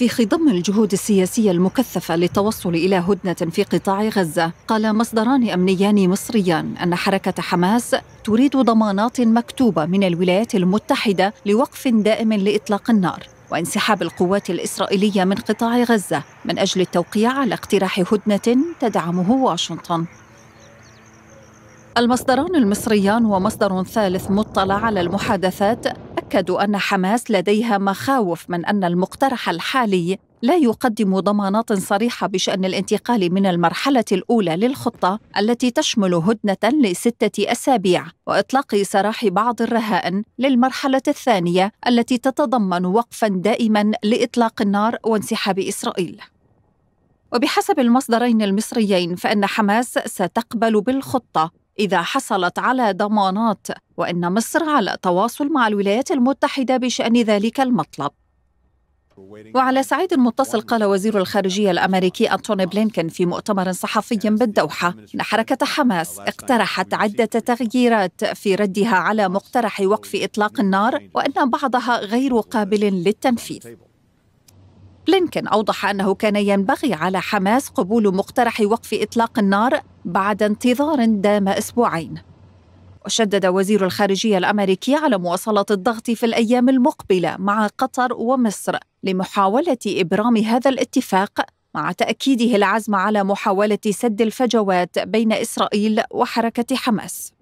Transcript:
في خضم الجهود السياسية المكثفة للتوصل إلى هدنة في قطاع غزة قال مصدران أمنيان مصريان أن حركة حماس تريد ضمانات مكتوبة من الولايات المتحدة لوقف دائم لإطلاق النار وانسحاب القوات الإسرائيلية من قطاع غزة من أجل التوقيع على اقتراح هدنة تدعمه واشنطن المصدران المصريان ومصدر ثالث مطلع على المحادثات أكدوا أن حماس لديها مخاوف من أن المقترح الحالي لا يقدم ضمانات صريحة بشأن الانتقال من المرحلة الأولى للخطة التي تشمل هدنة لستة أسابيع وإطلاق سراح بعض الرهائن للمرحلة الثانية التي تتضمن وقفا دائما لإطلاق النار وانسحاب إسرائيل. وبحسب المصدرين المصريين فإن حماس ستقبل بالخطة إذا حصلت على ضمانات وإن مصر على تواصل مع الولايات المتحدة بشأن ذلك المطلب وعلى سعيد متصل قال وزير الخارجية الأمريكي أنتوني بلينكن في مؤتمر صحفي بالدوحة أن حركة حماس اقترحت عدة تغييرات في ردها على مقترح وقف إطلاق النار وأن بعضها غير قابل للتنفيذ بلينكن أوضح أنه كان ينبغي على حماس قبول مقترح وقف إطلاق النار بعد انتظار دام أسبوعين وشدد وزير الخارجية الأمريكي على مواصلة الضغط في الأيام المقبلة مع قطر ومصر لمحاولة إبرام هذا الاتفاق مع تأكيده العزم على محاولة سد الفجوات بين إسرائيل وحركة حماس